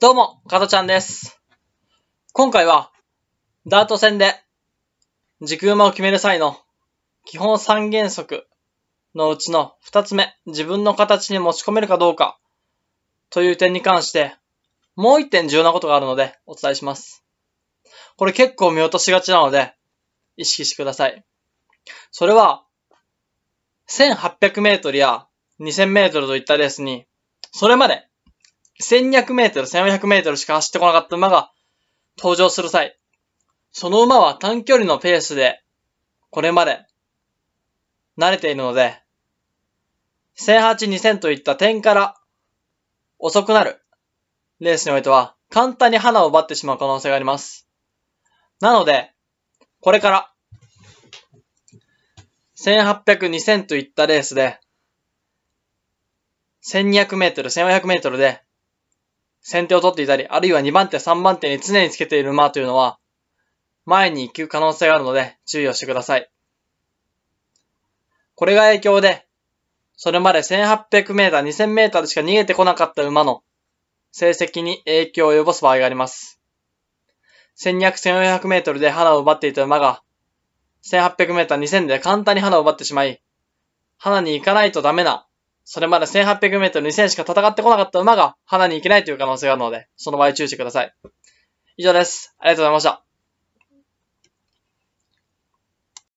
どうも、かトちゃんです。今回は、ダート戦で、軸馬を決める際の、基本三原則のうちの二つ目、自分の形に持ち込めるかどうか、という点に関して、もう一点重要なことがあるので、お伝えします。これ結構見落としがちなので、意識してください。それは、1800メートルや2000メートルといったレースに、それまで1200メートル、1400メートルしか走ってこなかった馬が登場する際、その馬は短距離のペースで、これまで、慣れているので、1008、2000といった点から遅くなるレースにおいては、簡単に花を奪ってしまう可能性があります。なので、これから、1800、2000といったレースで、1200メートル、1400メートルで先手を取っていたり、あるいは2番手、3番手に常につけている馬というのは、前に行く可能性があるので注意をしてください。これが影響で、それまで1 8 0 0メーター、2 0 0 0メーターでしか逃げてこなかった馬の成績に影響を及ぼす場合があります。1200、1 4 0 0メートルで花を奪っていた馬が、1 8 0 0メーター、2000で簡単に花を奪ってしまい、花に行かないとダメなそれまで 1800m、2000しか戦ってこなかった馬が花に行けないという可能性があるので、その場合注意してください。以上です。ありがとうございました。